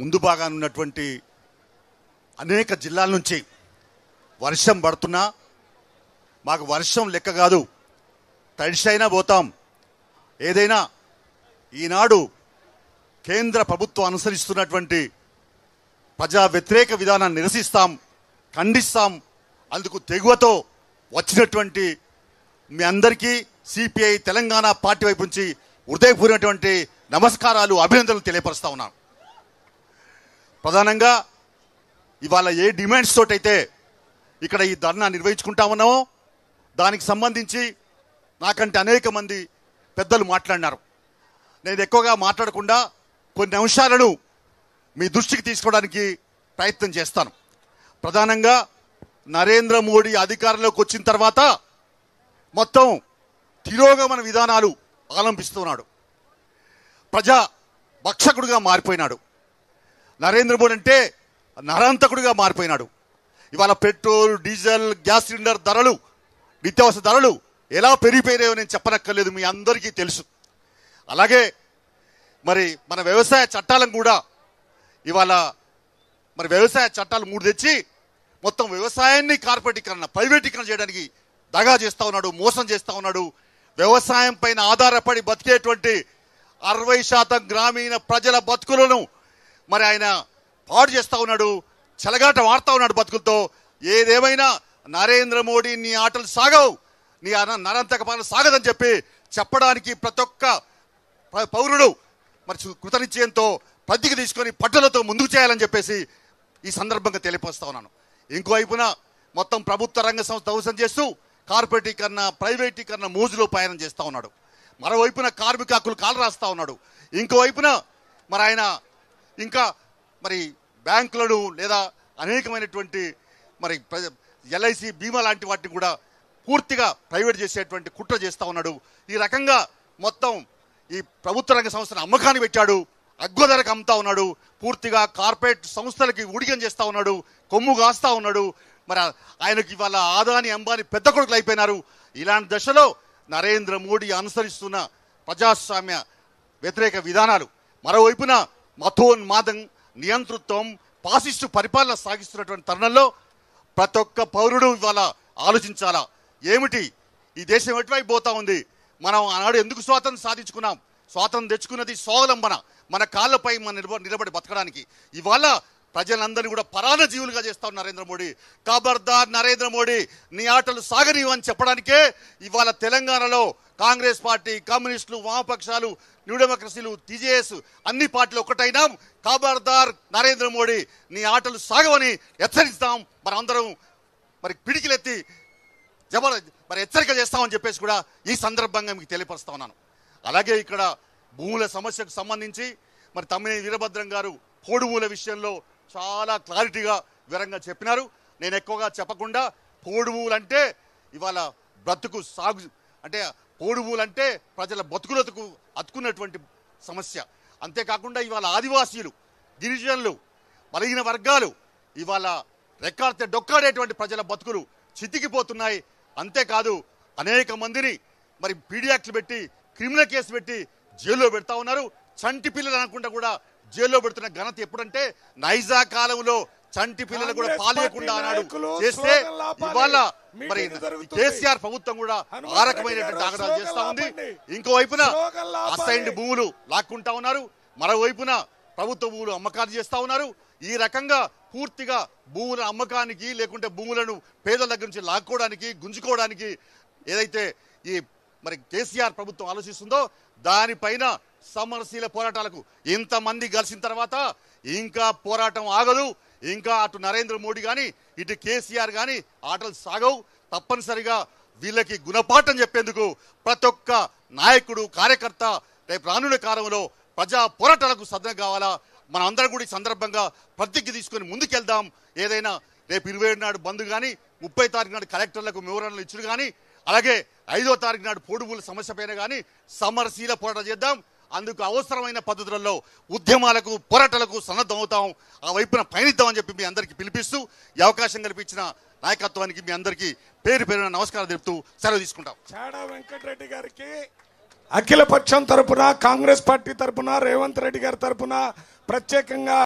ముందు భాగాన్ని ఉన్నటువంటి అనేక జిల్లాల నుంచి వర్షం పడుతున్నా మాకు వర్షం లెక్క కాదు తడిసైనా పోతాం ఏదైనా ఈనాడు కేంద్ర ప్రభుత్వం అనుసరిస్తున్నటువంటి ప్రజా వ్యతిరేక విధానాన్ని నిరసిస్తాం ఖండిస్తాం అందుకు తెగువతో వచ్చినటువంటి మీ అందరికీ సిపిఐ తెలంగాణ పార్టీ వైపు నుంచి హృదయపూర్వటువంటి నమస్కారాలు అభినందనలు తెలియపరుస్తా ఉన్నాను ప్రధానంగా ఇవాళ ఏ డిమాండ్స్ తోటైతే ఇక్కడ ఈ ధర్నా నిర్వహించుకుంటా ఉన్నామో దానికి సంబంధించి నాకంటే అనేక మంది పెద్దలు మాట్లాడినారు నేను ఎక్కువగా మాట్లాడకుండా కొన్ని అంశాలను మీ దృష్టికి తీసుకోవడానికి ప్రయత్నం చేస్తాను ప్రధానంగా నరేంద్ర మోడీ అధికారంలోకి వచ్చిన తర్వాత మొత్తం తిరోగమన విధానాలు అవలంబిస్తున్నాడు ప్రజా భక్షకుడుగా మారిపోయినాడు నరేంద్ర మోడీ అంటే నరాంతకుడిగా మారిపోయినాడు ఇవాళ పెట్రోల్ డీజిల్ గ్యాస్ సిలిండర్ ధరలు నిత్యావసర ధరలు ఎలా పెరిగిపోయినాయో నేను చెప్పనక్కర్లేదు మీ అందరికీ తెలుసు అలాగే మరి మన వ్యవసాయ చట్టాలను కూడా ఇవాళ మరి వ్యవసాయ చట్టాలు మూడు తెచ్చి మొత్తం వ్యవసాయాన్ని కార్పొరేటీకరణ ప్రైవేటీకరణ చేయడానికి దగా చేస్తూ ఉన్నాడు మోసం చేస్తూ ఉన్నాడు వ్యవసాయం పైన ఆధారపడి బతికేటువంటి అరవై శాతం గ్రామీణ ప్రజల బతుకులను మరి ఆయన పాడు చేస్తూ ఉన్నాడు చెలగాట వాడుతూ ఉన్నాడు బతుకులతో ఏదేమైనా నరేంద్ర మోడీ నీ ఆటలు సాగవు నీ నరంతక పాలన సాగదని చెప్పి చెప్పడానికి ప్రతి ఒక్క పౌరుడు మరి కృతనిశ్చయంతో పద్దికి తీసుకొని పట్టణతో ముందుకు చేయాలని చెప్పేసి ఈ సందర్భంగా తెలియపరుస్తా ఉన్నాను ఇంకోవైపున మొత్తం ప్రభుత్వ రంగ సంస్థ ధ్వంసం చేస్తూ కార్పొరేటీకరణ ప్రైవేటీకరణ మోజులో పయనం చేస్తూ ఉన్నాడు మరోవైపున కార్మిక హక్కులు కాలు రాస్తూ ఉన్నాడు ఇంకోవైపున మరి ఆయన ఇంకా మరి బ్యాంకులను లేదా అనేకమైనటువంటి మరి ఎల్ఐసి బీమా లాంటి వాటిని కూడా పూర్తిగా ప్రైవేట్ చేసేటువంటి కుట్ర చేస్తూ ఉన్నాడు ఈ రకంగా మొత్తం ఈ ప్రభుత్వ రంగ సంస్థను అమ్మకాన్ని పెట్టాడు ధరకు అమ్ముతా ఉన్నాడు పూర్తిగా కార్పొరేట్ సంస్థలకి ఉడిగం చేస్తూ ఉన్నాడు కొమ్ము కాస్తా ఉన్నాడు మరి ఆయనకి ఇవాళ ఆదాని అంబాని పెద్ద కొడుకులు అయిపోయినారు ఇలాంటి దశలో నరేంద్ర మోడీ అనుసరిస్తున్న ప్రజాస్వామ్య వ్యతిరేక విధానాలు మరోవైపున మతోన్మాదం నియంతృత్వం పాసిస్టు పరిపాలన సాగిస్తున్నటువంటి తరుణంలో ప్రతి ఒక్క పౌరుడు ఇవాళ ఆలోచించాలా ఏమిటి ఈ దేశం ఎటువైపు పోతా ఉంది మనం ఆనాడు ఎందుకు స్వాతంత్రం సాధించుకున్నాం స్వాతంత్రం తెచ్చుకున్నది స్వావలంబన మన కాళ్ళపై మన నిలబ నిలబడి బతకడానికి ఇవాళ ప్రజలందరినీ కూడా పరాల జీవులుగా చేస్తావు నరేంద్ర మోడీ కబర్దార్ నరేంద్ర మోడీ నీ ఆటలు సాగనివ్వు అని చెప్పడానికే ఇవాళ తెలంగాణలో కాంగ్రెస్ పార్టీ కమ్యూనిస్టులు వామపక్షాలు న్యూ డెమోక్రసీలు టీజేఎస్ అన్ని పార్టీలు ఒక్కటైనా కాబర్దార్ నరేంద్ర మోడీ నీ ఆటలు సాగవని హెచ్చరిస్తాం మరి అందరం మరి పిడికిలెత్తి జబర్ మరి హెచ్చరిక చేస్తామని చెప్పేసి కూడా ఈ సందర్భంగా మీకు తెలియపరుస్తా ఉన్నాను అలాగే ఇక్కడ భూముల సమస్యకు సంబంధించి మరి తమ్మినే వీరభద్రం గారు పోడుభూల విషయంలో చాలా క్లారిటీగా వివరంగా చెప్పినారు నేను ఎక్కువగా చెప్పకుండా పోడుమూలు అంటే ఇవాళ బ్రతుకు సాగు అంటే పోడుమూలు అంటే ప్రజల బతుకులతకు అతుకున్నటువంటి సమస్య అంతేకాకుండా ఇవాళ ఆదివాసీలు గిరిజనులు బలహీన వర్గాలు ఇవాళ రెక్కాడితే డొక్కాడేటువంటి ప్రజల బతుకులు చితికిపోతున్నాయి అంతేకాదు అనేక మందిని మరి పీడియాక్ట్లు పెట్టి క్రిమినల్ కేసు పెట్టి జైల్లో పెడతా ఉన్నారు చంటి పిల్లలు అనకుండా కూడా జైల్లో పెడుతున్న ఘనత ఎప్పుడంటే నైజా కాలంలో చంటి పిల్లలు కూడా పాలేయకుండా అన్నాడు చేస్తే ఇవాళ మరి కేసీఆర్ ప్రభుత్వం కూడా ఆ రకమైనటువంటి ఆగడాలు చేస్తా ఉంది ఇంకోవైపున అసైన్డ్ భూములు లాక్కుంటా ఉన్నారు మరోవైపున ప్రభుత్వ భూములు అమ్మకాలు చేస్తా ఉన్నారు ఈ రకంగా పూర్తిగా భూముల అమ్మకానికి లేకుంటే భూములను పేదల దగ్గర నుంచి లాక్కోవడానికి గుంజుకోవడానికి ఏదైతే ఈ మరి కేసీఆర్ ప్రభుత్వం ఆలోచిస్తుందో దానిపైన సమరశీల పోరాటాలకు ఇంతమంది కలిసిన తర్వాత ఇంకా పోరాటం ఆగదు ఇంకా అటు నరేంద్ర మోడీ కానీ ఇటు కేసీఆర్ కానీ ఆటలు సాగవు తప్పనిసరిగా వీళ్ళకి గుణపాఠం చెప్పేందుకు ప్రతి ఒక్క నాయకుడు కార్యకర్త రేపు రానున్న కాలంలో ప్రజా పోరాటాలకు సదనం కావాలా మనందరం కూడా ఈ సందర్భంగా ప్రతిజ్ఞ తీసుకొని ముందుకెళ్దాం ఏదైనా రేపు ఇరవై ఏడు నాడు బంద్ కానీ ముప్పై తారీఖు నాడు కలెక్టర్లకు వివరణలు ఇచ్చుడు కానీ అలాగే ఐదో తారీఖు నాడు పోడుబుల సమస్య పైన కానీ సమరశీల పోరాటం చేద్దాం అందుకు అవసరమైన పద్ధతులలో ఉద్యమాలకు పోరాటాలకు అవుతాం ఆ వైపున అని చెప్పి మీ అందరికీ పిలిపిస్తూ ఈ అవకాశం కల్పించిన నాయకత్వానికి మీ అందరికీ పేరు పేరున నమస్కారం తెలుపుతూ సెలవు తీసుకుంటాం చాడా వెంకటరెడ్డి గారికి అఖిల పక్షం తరపున కాంగ్రెస్ పార్టీ తరపున రేవంత్ రెడ్డి గారి తరపున ప్రత్యేకంగా